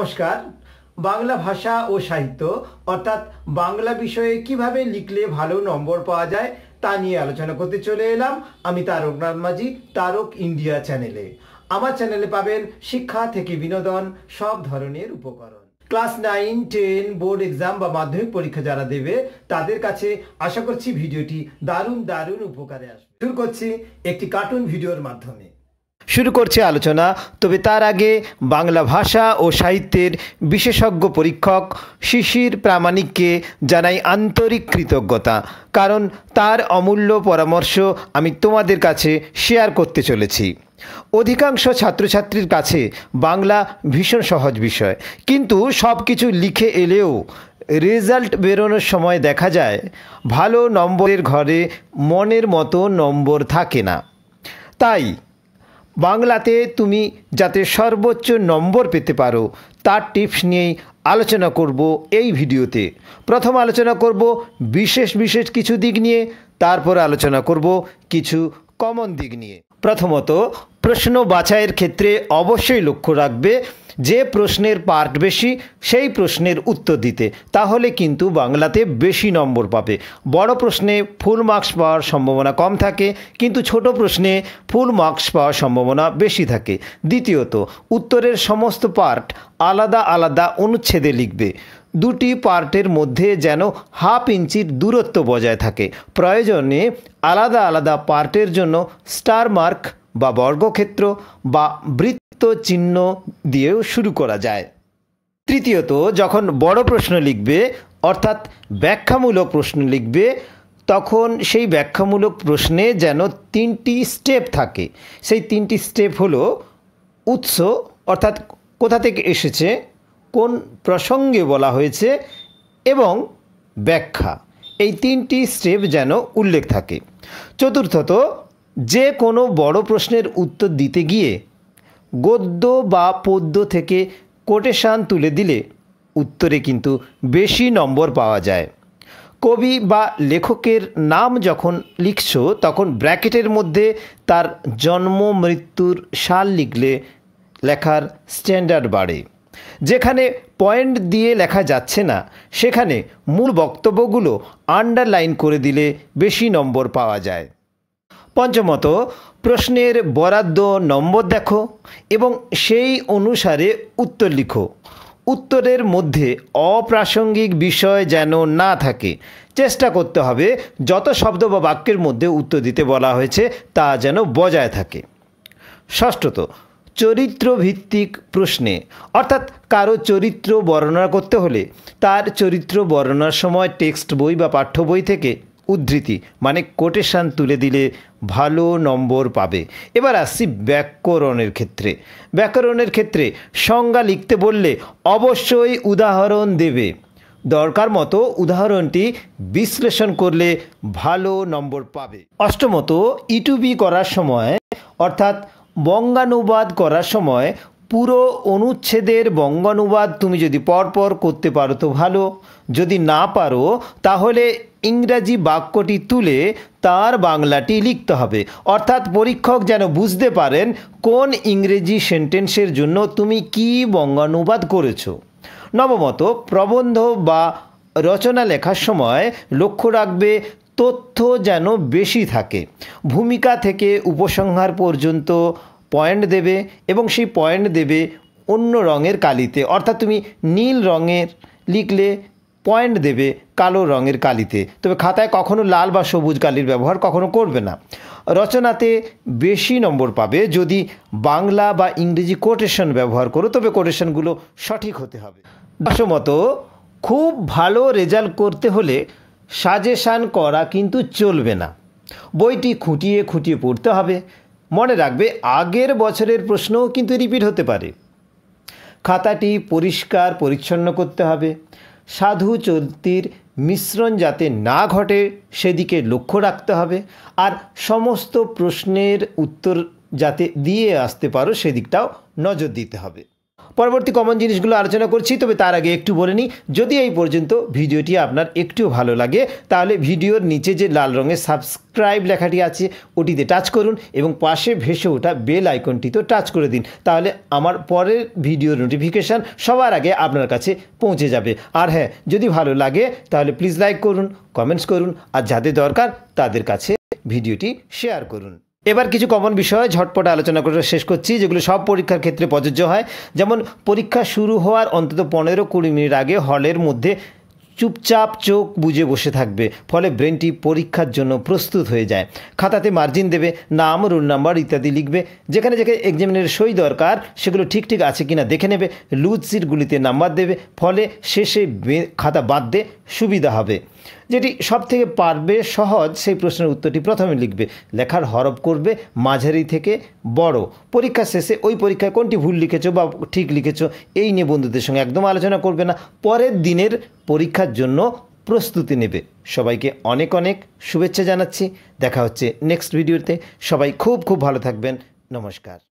নমস্কার বাংলা ভাষা ও সাহিত্য অর্থাৎ বাংলা বিষয়ে কিভাবে লিখলে ভালো নম্বর পাওয়া যায় তা নিয়ে আলোচনা করতে চলে এলাম আমি তারকনাথ মাঝি তারক ইন্ডিয়া চ্যানেলে আমার চ্যানেলে পাবেন শিক্ষা থেকে বিনোদন সব ধরনের উপকরণ class nine ten board exam বা মাধ্যমিক পরীক্ষা যারা দেবে তাদের কাছে আশা করছি ভিডিওটি দারুণ দারুণ উপকারে আসবে শুরু করছি একটি কার্টুন ভিডিওর মাধ্যমে শুরু করছে আলোচনা তবে তার আগে বাংলা ভাষা ও সাহিত্যের বিশেষজ্ঞ পরীক্ষক শিশির প্রামাণিককে জানাই আন্তরিক কৃতজ্ঞতা কারণ তার অমূল্য পরামর্শ আমি তোমাদের কাছে শেয়ার করতে চলেছি অধিকাংশ ছাত্রছাত্রীর কাছে বাংলা ভীষণ সহজ বিষয় কিন্তু সব কিছু লিখে এলেও রেজাল্ট বেরোনোর সময় দেখা যায় ভালো নম্বরের ঘরে মনের মতো নম্বর থাকে না তাই বাংলাতে তুমি যাতে সর্বোচ্চ নম্বর পেতে পারো তার টিপস নিয়েই আলোচনা করব এই ভিডিওতে প্রথম আলোচনা করব বিশেষ বিশেষ কিছু দিক নিয়ে তারপর আলোচনা করব কিছু কমন দিক নিয়ে প্রথমত প্রশ্ন বাছাইয়ের ক্ষেত্রে অবশ্যই লক্ষ্য রাখবে যে প্রশ্নের পার্ট বেশি সেই প্রশ্নের উত্তর দিতে তাহলে কিন্তু বাংলাতে বেশি নম্বর পাবে বড় প্রশ্নে ফুল মার্কস পাওয়ার সম্ভাবনা কম থাকে কিন্তু ছোট প্রশ্নে ফুল মার্কস পাওয়ার সম্ভাবনা বেশি থাকে দ্বিতীয়ত উত্তরের সমস্ত পার্ট আলাদা আলাদা অনুচ্ছেদে লিখবে দুটি পার্টের মধ্যে যেন হাফ ইঞ্চির দূরত্ব বজায় থাকে প্রয়োজনে আলাদা আলাদা পার্টের জন্য স্টার মার্ক বা বর্গক্ষেত্র বা বৃত্ত চিহ্ন দিয়েও শুরু করা যায় তৃতীয়ত যখন বড় প্রশ্ন লিখবে অর্থাৎ ব্যাখ্যামূলক প্রশ্ন লিখবে তখন সেই ব্যাখ্যামূলক প্রশ্নে যেন তিনটি স্টেপ থাকে সেই তিনটি স্টেপ হল উৎস অর্থাৎ কোথা থেকে এসেছে কোন প্রসঙ্গে বলা হয়েছে এবং ব্যাখ্যা এই তিনটি স্টেপ যেন উল্লেখ থাকে চতুর্থত যে কোনো বড় প্রশ্নের উত্তর দিতে গিয়ে গদ্য বা পদ্য থেকে কোটেশান তুলে দিলে উত্তরে কিন্তু বেশি নম্বর পাওয়া যায় কবি বা লেখকের নাম যখন লিখছ তখন ব্র্যাকেটের মধ্যে তার জন্ম মৃত্যুর সাল লিখলে লেখার স্ট্যান্ডার্ড বাড়ে যেখানে পয়েন্ট দিয়ে লেখা যাচ্ছে না সেখানে মূল বক্তব্যগুলো আন্ডারলাইন করে দিলে বেশি নম্বর পাওয়া যায় পঞ্চমত প্রশ্নের বরাদ্দ নম্বর দেখো এবং সেই অনুসারে উত্তর লিখো উত্তরের মধ্যে অপ্রাসঙ্গিক বিষয় যেন না থাকে চেষ্টা করতে হবে যত শব্দ বা বাক্যের মধ্যে উত্তর দিতে বলা হয়েছে তা যেন বজায় থাকে ষষ্ঠত চরিত্রভিত্তিক প্রশ্নে অর্থাৎ কারো চরিত্র বর্ণনা করতে হলে তার চরিত্র বর্ণনার সময় টেক্সট বই বা পাঠ্য বই থেকে উদ্ধৃতি মানে কোটেশান তুলে দিলে ভালো নম্বর পাবে এবার আসছি ব্যাকরণের ক্ষেত্রে ব্যাকরণের ক্ষেত্রে সংজ্ঞা লিখতে বললে অবশ্যই উদাহরণ দেবে দরকার মতো উদাহরণটি বিশ্লেষণ করলে ভালো নম্বর পাবে অষ্টমত ইটুবি করার সময় অর্থাৎ বঙ্গানুবাদ করার সময় পুরো অনুচ্ছেদের বঙ্গানুবাদ তুমি যদি পরপর করতে পারো তো ভালো যদি না পারো তাহলে ইংরাজি বাক্যটি তুলে তার বাংলাটি লিখতে হবে অর্থাৎ পরীক্ষক যেন বুঝতে পারেন কোন ইংরেজি সেন্টেন্সের জন্য তুমি কি বঙ্গানুবাদ করেছো নবমত প্রবন্ধ বা রচনা লেখার সময় লক্ষ্য রাখবে তথ্য যেন বেশি থাকে ভূমিকা থেকে উপসংহার পর্যন্ত পয়েন্ট দেবে এবং সেই পয়েন্ট দেবে অন্য রঙের কালিতে অর্থাৎ তুমি নীল রঙের লিখলে পয়েন্ট দেবে কালো রঙের কালিতে তবে খাতায় কখনো লাল বা সবুজ কালির ব্যবহার কখনো করবে না রচনাতে বেশি নম্বর পাবে যদি বাংলা বা ইংরেজি কোটেশন ব্যবহার করো তবে কোটেশনগুলো সঠিক হতে হবে দশমত খুব ভালো রেজাল্ট করতে হলে সাজেশান করা কিন্তু চলবে না বইটি খুঁটিয়ে খুঁটিয়ে পড়তে হবে মনে রাখবে আগের বছরের প্রশ্নও কিন্তু রিপিট হতে পারে খাতাটি পরিষ্কার পরিচ্ছন্ন করতে হবে সাধু চলতির মিশ্রণ যাতে না ঘটে সেদিকে লক্ষ্য রাখতে হবে আর সমস্ত প্রশ্নের উত্তর যাতে দিয়ে আসতে পারো সেদিকটাও নজর দিতে হবে পরবর্তী কমন জিনিসগুলো আলোচনা করছি তবে তার আগে একটু বলে নিই যদি এই পর্যন্ত ভিডিওটি আপনার একটুও ভালো লাগে তাহলে ভিডিওর নিচে যে লাল রঙের সাবস্ক্রাইব লেখাটি আছে ওটিতে টাচ করুন এবং পাশে ভেসে ওঠা বেল আইকনটি তো টাচ করে দিন তাহলে আমার পরের ভিডিওর নোটিফিকেশান সবার আগে আপনার কাছে পৌঁছে যাবে আর হ্যাঁ যদি ভালো লাগে তাহলে প্লিজ লাইক করুন কমেন্টস করুন আর যাদের দরকার তাদের কাছে ভিডিওটি শেয়ার করুন এবার কিছু কমন বিষয় ঝটপট আলোচনা করে শেষ করছি যেগুলো সব পরীক্ষার ক্ষেত্রে প্রযোজ্য হয় যেমন পরীক্ষা শুরু হওয়ার অন্তত পনেরো কুড়ি মিনিট আগে হলের মধ্যে চুপচাপ চোখ বুঝে বসে থাকবে ফলে ব্রেনটি পরীক্ষার জন্য প্রস্তুত হয়ে যায় খাতাতে মার্জিন দেবে নাম রোল নাম্বার ইত্যাদি লিখবে যেখানে যেখানে এক্সামিনের সই দরকার সেগুলো ঠিক ঠিক আছে কিনা দেখে নেবে লুজ সিটগুলিতে নাম্বার দেবে ফলে শেষে খাতা বাদ দে সুবিধা হবে যেটি সব থেকে পারবে সহজ সেই প্রশ্নের উত্তরটি প্রথমে লিখবে লেখার হরফ করবে মাঝারি থেকে বড় পরীক্ষা শেষে ওই পরীক্ষায় কোনটি ভুল লিখেছো বা ঠিক লিখেছো এই নিয়ে বন্ধুদের সঙ্গে একদম আলোচনা করবে না পরের দিনের পরীক্ষার জন্য প্রস্তুতি নেবে সবাইকে অনেক অনেক শুভেচ্ছা জানাচ্ছি দেখা হচ্ছে নেক্সট ভিডিওতে সবাই খুব খুব ভালো থাকবেন নমস্কার